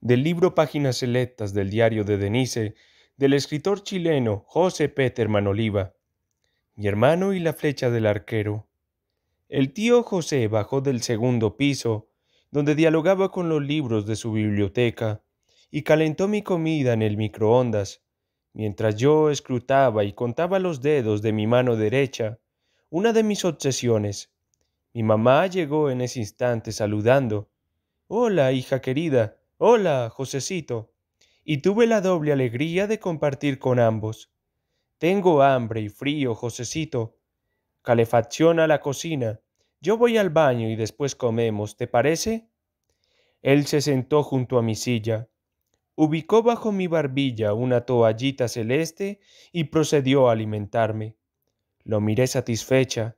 del libro Páginas Selectas del diario de Denise, del escritor chileno José Peter Manoliva. Mi hermano y la flecha del arquero. El tío José bajó del segundo piso, donde dialogaba con los libros de su biblioteca, y calentó mi comida en el microondas, mientras yo escrutaba y contaba los dedos de mi mano derecha, una de mis obsesiones. Mi mamá llegó en ese instante saludando. Hola, hija querida. Hola, Josecito. Y tuve la doble alegría de compartir con ambos. Tengo hambre y frío, Josecito. Calefacción a la cocina. Yo voy al baño y después comemos, ¿te parece? Él se sentó junto a mi silla, ubicó bajo mi barbilla una toallita celeste y procedió a alimentarme. Lo miré satisfecha.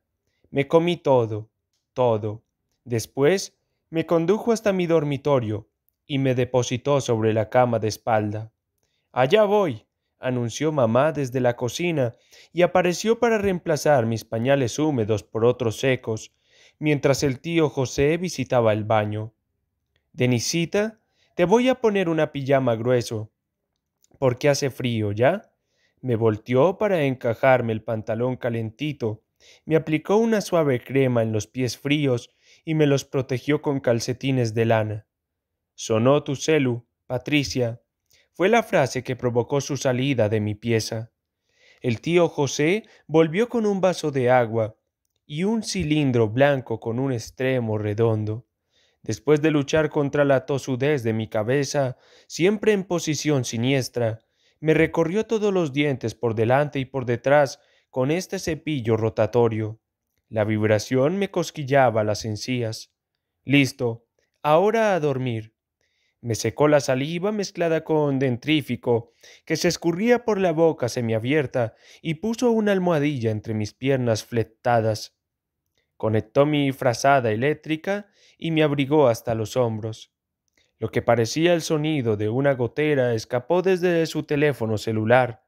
Me comí todo, todo. Después me condujo hasta mi dormitorio, y me depositó sobre la cama de espalda. Allá voy, anunció mamá desde la cocina, y apareció para reemplazar mis pañales húmedos por otros secos, mientras el tío José visitaba el baño. Denisita, te voy a poner una pijama grueso, porque hace frío, ¿ya? Me volteó para encajarme el pantalón calentito, me aplicó una suave crema en los pies fríos y me los protegió con calcetines de lana. Sonó tu celu, Patricia, fue la frase que provocó su salida de mi pieza. El tío José volvió con un vaso de agua y un cilindro blanco con un extremo redondo. Después de luchar contra la tosudez de mi cabeza, siempre en posición siniestra, me recorrió todos los dientes por delante y por detrás con este cepillo rotatorio. La vibración me cosquillaba las encías. Listo, ahora a dormir. Me secó la saliva mezclada con dentrífico, que se escurría por la boca semiabierta, y puso una almohadilla entre mis piernas fletadas. Conectó mi frazada eléctrica y me abrigó hasta los hombros. Lo que parecía el sonido de una gotera escapó desde su teléfono celular.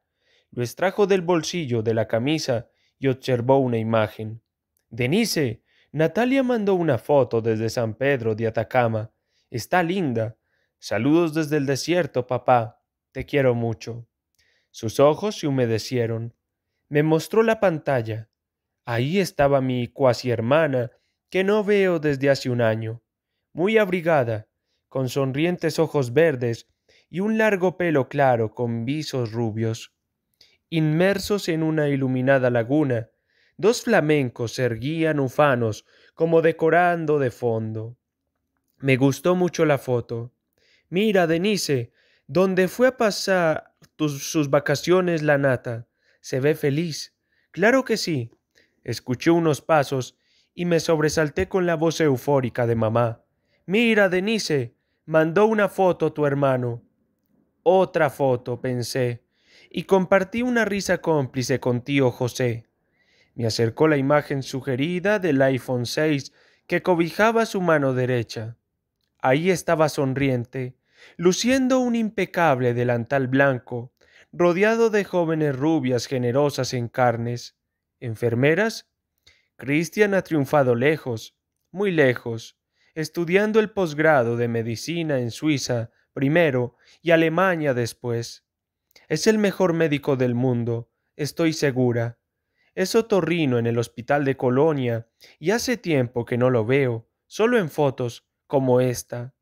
Lo extrajo del bolsillo de la camisa y observó una imagen. Denise, Natalia mandó una foto desde San Pedro de Atacama. Está linda. Saludos desde el desierto, papá. Te quiero mucho. Sus ojos se humedecieron. Me mostró la pantalla. Ahí estaba mi cuasi hermana, que no veo desde hace un año, muy abrigada, con sonrientes ojos verdes y un largo pelo claro con visos rubios. Inmersos en una iluminada laguna, dos flamencos erguían ufanos como decorando de fondo. Me gustó mucho la foto. Mira, Denise, donde fue a pasar sus vacaciones la nata. Se ve feliz. Claro que sí. Escuché unos pasos y me sobresalté con la voz eufórica de mamá. Mira, Denise, mandó una foto tu hermano. Otra foto, pensé, y compartí una risa cómplice con tío José. Me acercó la imagen sugerida del iPhone 6 que cobijaba su mano derecha. Ahí estaba sonriente, luciendo un impecable delantal blanco, rodeado de jóvenes rubias generosas en carnes. ¿Enfermeras? Cristian ha triunfado lejos, muy lejos, estudiando el posgrado de medicina en Suiza primero y Alemania después. Es el mejor médico del mundo, estoy segura. Es otorrino en el hospital de Colonia y hace tiempo que no lo veo, solo en fotos como esta.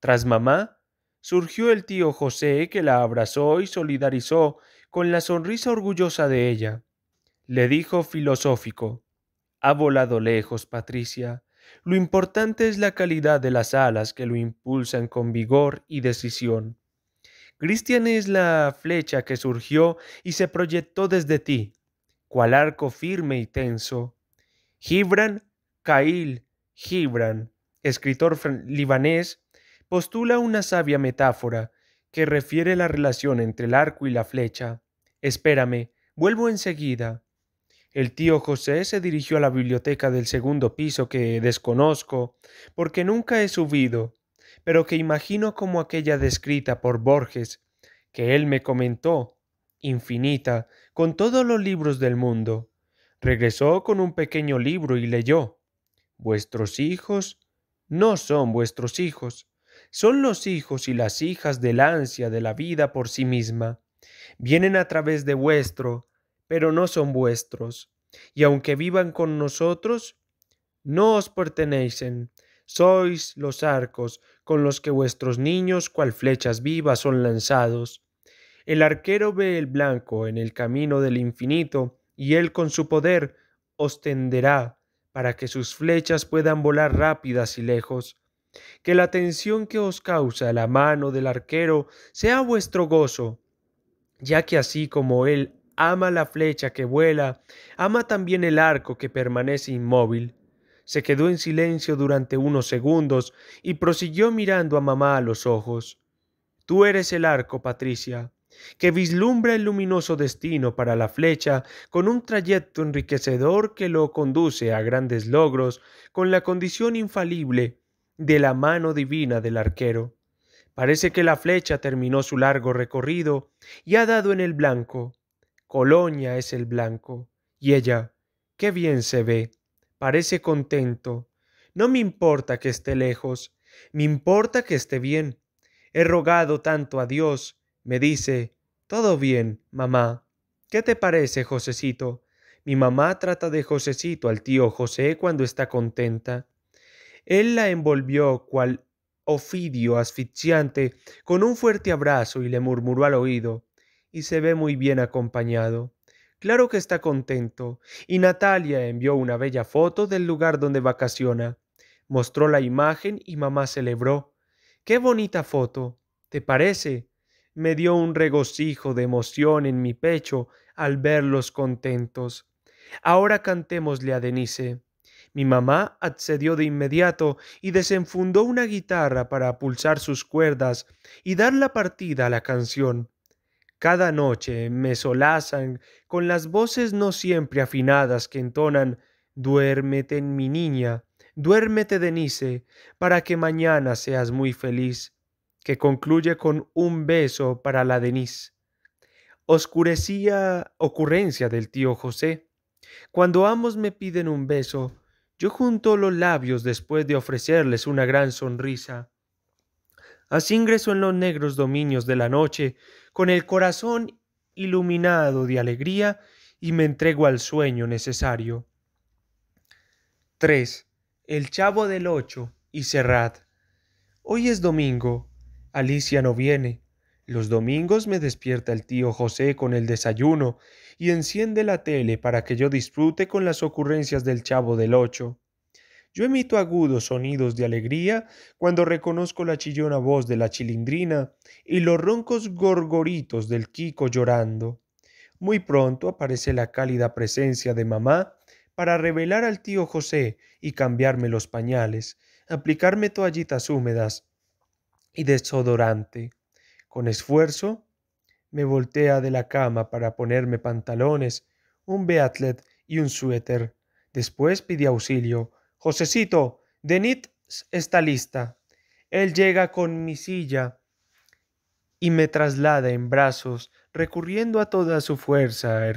Tras mamá, surgió el tío José que la abrazó y solidarizó con la sonrisa orgullosa de ella. Le dijo filosófico Ha volado lejos, Patricia. Lo importante es la calidad de las alas que lo impulsan con vigor y decisión. Cristian es la flecha que surgió y se proyectó desde ti, cual arco firme y tenso. Gibran Cail Gibran, escritor libanés, postula una sabia metáfora que refiere la relación entre el arco y la flecha. Espérame, vuelvo enseguida. El tío José se dirigió a la biblioteca del segundo piso que desconozco, porque nunca he subido, pero que imagino como aquella descrita por Borges, que él me comentó, infinita, con todos los libros del mundo. Regresó con un pequeño libro y leyó Vuestros hijos no son vuestros hijos, son los hijos y las hijas del ansia de la vida por sí misma. Vienen a través de vuestro, pero no son vuestros. Y aunque vivan con nosotros, no os pertenecen. Sois los arcos con los que vuestros niños, cual flechas vivas, son lanzados. El arquero ve el blanco en el camino del infinito, y él con su poder os tenderá para que sus flechas puedan volar rápidas y lejos. Que la tensión que os causa la mano del arquero sea vuestro gozo, ya que así como él ama la flecha que vuela, ama también el arco que permanece inmóvil. Se quedó en silencio durante unos segundos y prosiguió mirando a mamá a los ojos. Tú eres el arco, Patricia, que vislumbra el luminoso destino para la flecha con un trayecto enriquecedor que lo conduce a grandes logros, con la condición infalible de la mano divina del arquero. Parece que la flecha terminó su largo recorrido y ha dado en el blanco. Colonia es el blanco. Y ella, qué bien se ve. Parece contento. No me importa que esté lejos, me importa que esté bien. He rogado tanto a Dios. Me dice, todo bien, mamá. ¿Qué te parece, Josecito? Mi mamá trata de Josecito al tío José cuando está contenta. Él la envolvió cual ofidio asfixiante con un fuerte abrazo y le murmuró al oído, y se ve muy bien acompañado. Claro que está contento, y Natalia envió una bella foto del lugar donde vacaciona. Mostró la imagen y mamá celebró. ¡Qué bonita foto! ¿Te parece? Me dio un regocijo de emoción en mi pecho al verlos contentos. Ahora cantémosle a Denise. Mi mamá accedió de inmediato y desenfundó una guitarra para pulsar sus cuerdas y dar la partida a la canción. Cada noche me solazan con las voces no siempre afinadas que entonan Duérmete mi niña, duérmete Denise, para que mañana seas muy feliz, que concluye con un beso para la Denise. Oscurecía ocurrencia del tío José. Cuando ambos me piden un beso, yo junto los labios después de ofrecerles una gran sonrisa. Así ingreso en los negros dominios de la noche, con el corazón iluminado de alegría y me entrego al sueño necesario. 3. El Chavo del Ocho y cerrad. Hoy es domingo. Alicia no viene. Los domingos me despierta el tío José con el desayuno y enciende la tele para que yo disfrute con las ocurrencias del chavo del ocho. Yo emito agudos sonidos de alegría cuando reconozco la chillona voz de la chilindrina y los roncos gorgoritos del Kiko llorando. Muy pronto aparece la cálida presencia de mamá para revelar al tío José y cambiarme los pañales, aplicarme toallitas húmedas y desodorante. Con esfuerzo, me voltea de la cama para ponerme pantalones, un beatlet y un suéter. Después pide auxilio. Josecito, Denit está lista. Él llega con mi silla y me traslada en brazos, recurriendo a toda su fuerza, a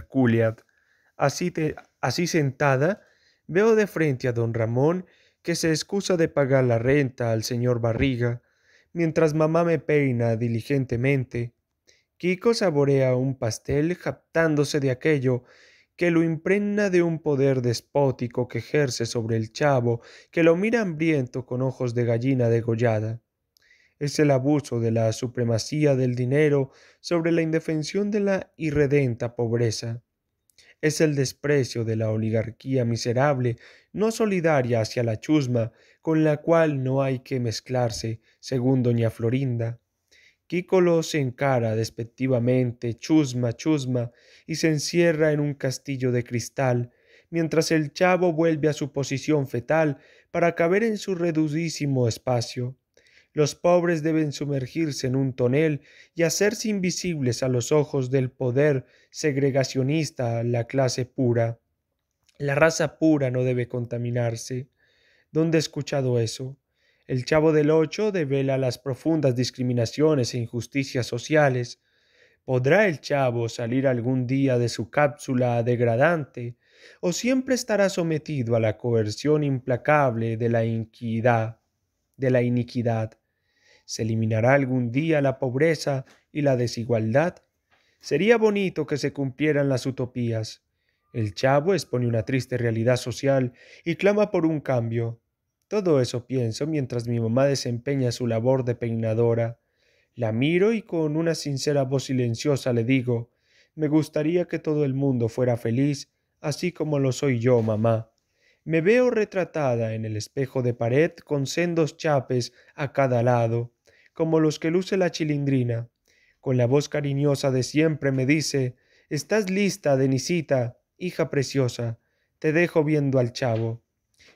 Así, así sentada, veo de frente a don Ramón que se excusa de pagar la renta al señor Barriga mientras mamá me peina diligentemente. Kiko saborea un pastel japtándose de aquello que lo impregna de un poder despótico que ejerce sobre el chavo, que lo mira hambriento con ojos de gallina degollada. Es el abuso de la supremacía del dinero sobre la indefensión de la irredenta pobreza es el desprecio de la oligarquía miserable, no solidaria hacia la chusma, con la cual no hay que mezclarse, según doña Florinda. Quícolo se encara despectivamente, chusma, chusma, y se encierra en un castillo de cristal, mientras el chavo vuelve a su posición fetal para caber en su reducidísimo espacio. Los pobres deben sumergirse en un tonel y hacerse invisibles a los ojos del poder segregacionista, la clase pura. La raza pura no debe contaminarse. ¿Dónde he escuchado eso? El Chavo del Ocho devela las profundas discriminaciones e injusticias sociales. ¿Podrá el Chavo salir algún día de su cápsula degradante? ¿O siempre estará sometido a la coerción implacable de la iniquidad? De la iniquidad? ¿Se eliminará algún día la pobreza y la desigualdad? Sería bonito que se cumplieran las utopías. El chavo expone una triste realidad social y clama por un cambio. Todo eso pienso mientras mi mamá desempeña su labor de peinadora. La miro y con una sincera voz silenciosa le digo, me gustaría que todo el mundo fuera feliz, así como lo soy yo, mamá. Me veo retratada en el espejo de pared con sendos chapes a cada lado como los que luce la chilindrina. Con la voz cariñosa de siempre me dice, Estás lista, Denisita, hija preciosa, te dejo viendo al chavo.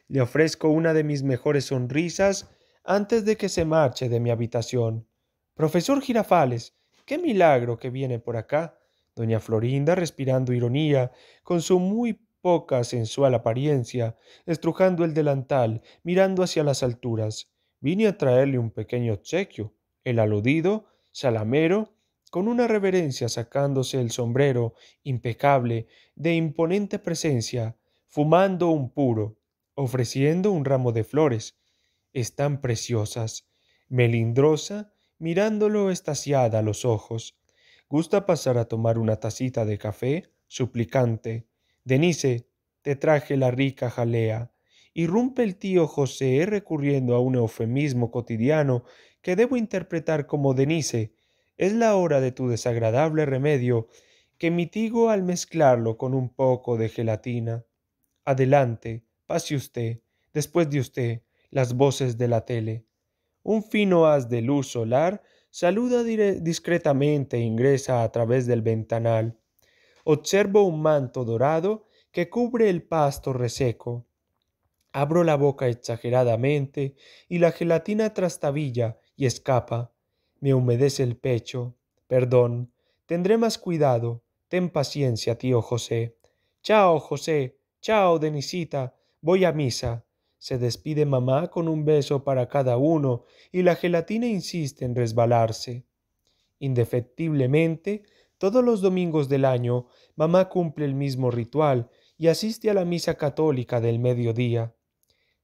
Le ofrezco una de mis mejores sonrisas antes de que se marche de mi habitación. Profesor Girafales, qué milagro que viene por acá. Doña Florinda, respirando ironía, con su muy poca sensual apariencia, estrujando el delantal, mirando hacia las alturas vine a traerle un pequeño obsequio. El aludido, Salamero, con una reverencia sacándose el sombrero impecable de imponente presencia, fumando un puro, ofreciendo un ramo de flores. Están preciosas. Melindrosa, mirándolo estaciada a los ojos. Gusta pasar a tomar una tacita de café, suplicante. Denise, te traje la rica jalea irrumpe el tío José recurriendo a un eufemismo cotidiano que debo interpretar como Denise, es la hora de tu desagradable remedio que mitigo al mezclarlo con un poco de gelatina. Adelante, pase usted, después de usted, las voces de la tele. Un fino haz de luz solar saluda discretamente e ingresa a través del ventanal. Observo un manto dorado que cubre el pasto reseco. Abro la boca exageradamente y la gelatina trastabilla y escapa. Me humedece el pecho. Perdón. Tendré más cuidado. Ten paciencia, tío José. Chao, José. Chao, Denisita. Voy a misa. Se despide mamá con un beso para cada uno y la gelatina insiste en resbalarse. Indefectiblemente, todos los domingos del año, mamá cumple el mismo ritual y asiste a la misa católica del mediodía.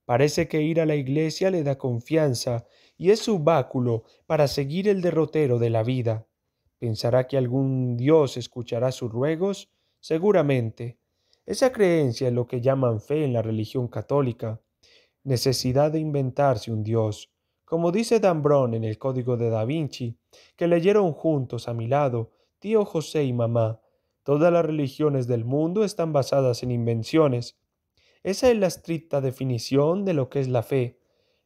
Parece que ir a la iglesia le da confianza y es su báculo para seguir el derrotero de la vida. ¿Pensará que algún Dios escuchará sus ruegos? Seguramente. Esa creencia es lo que llaman fe en la religión católica. Necesidad de inventarse un Dios. Como dice Dambrón en el Código de Da Vinci, que leyeron juntos a mi lado, tío José y mamá, todas las religiones del mundo están basadas en invenciones. Esa es la estricta definición de lo que es la fe,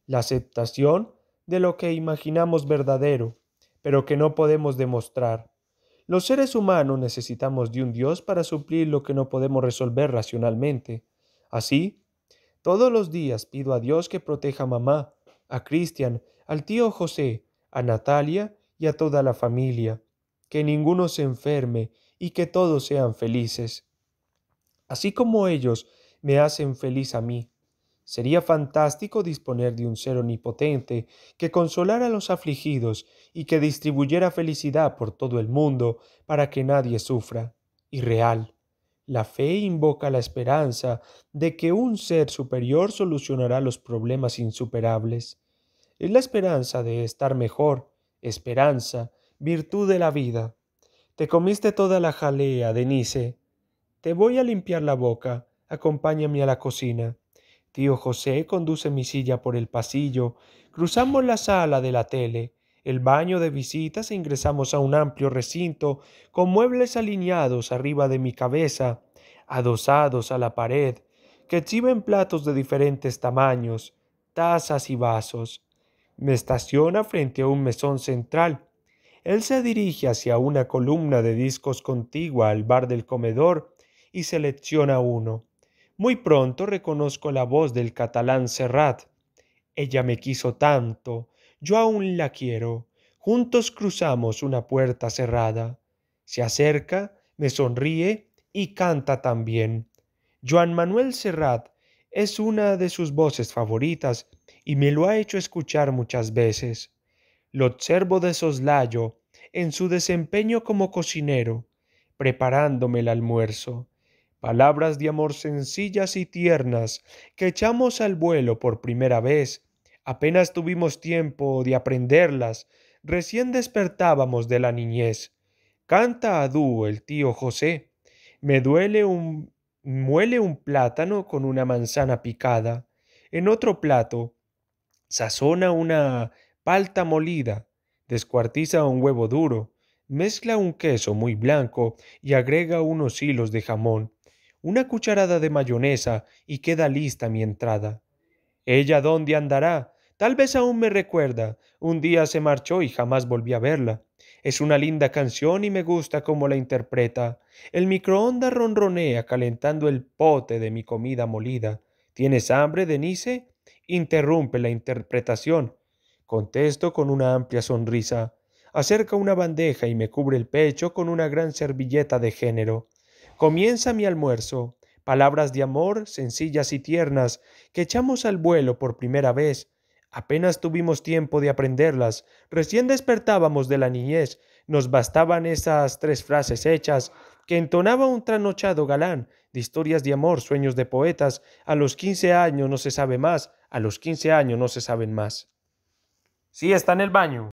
la aceptación de lo que imaginamos verdadero, pero que no podemos demostrar. Los seres humanos necesitamos de un Dios para suplir lo que no podemos resolver racionalmente. Así, todos los días pido a Dios que proteja a mamá, a Cristian, al tío José, a Natalia y a toda la familia, que ninguno se enferme y que todos sean felices. Así como ellos me hacen feliz a mí. Sería fantástico disponer de un ser omnipotente que consolara a los afligidos y que distribuyera felicidad por todo el mundo para que nadie sufra. Irreal. La fe invoca la esperanza de que un ser superior solucionará los problemas insuperables. Es la esperanza de estar mejor, esperanza, virtud de la vida. Te comiste toda la jalea, Denise. Te voy a limpiar la boca Acompáñame a la cocina. Tío José conduce mi silla por el pasillo. Cruzamos la sala de la tele, el baño de visitas e ingresamos a un amplio recinto con muebles alineados arriba de mi cabeza, adosados a la pared, que exhiben platos de diferentes tamaños, tazas y vasos. Me estaciona frente a un mesón central. Él se dirige hacia una columna de discos contigua al bar del comedor y selecciona uno. Muy pronto reconozco la voz del catalán Serrat. Ella me quiso tanto, yo aún la quiero. Juntos cruzamos una puerta cerrada. Se acerca, me sonríe y canta también. Joan Manuel Serrat es una de sus voces favoritas y me lo ha hecho escuchar muchas veces. Lo observo de soslayo en su desempeño como cocinero, preparándome el almuerzo palabras de amor sencillas y tiernas que echamos al vuelo por primera vez. Apenas tuvimos tiempo de aprenderlas, recién despertábamos de la niñez. Canta a dúo el tío José. Me duele un muele un plátano con una manzana picada. En otro plato sazona una palta molida, descuartiza un huevo duro, mezcla un queso muy blanco y agrega unos hilos de jamón una cucharada de mayonesa y queda lista mi entrada. ¿Ella dónde andará? Tal vez aún me recuerda. Un día se marchó y jamás volví a verla. Es una linda canción y me gusta cómo la interpreta. El microondas ronronea calentando el pote de mi comida molida. ¿Tienes hambre, Denise? Interrumpe la interpretación. Contesto con una amplia sonrisa. Acerca una bandeja y me cubre el pecho con una gran servilleta de género. Comienza mi almuerzo, palabras de amor sencillas y tiernas que echamos al vuelo por primera vez. Apenas tuvimos tiempo de aprenderlas, recién despertábamos de la niñez, nos bastaban esas tres frases hechas que entonaba un tranochado galán, de historias de amor, sueños de poetas, a los quince años no se sabe más, a los quince años no se saben más. Sí, está en el baño.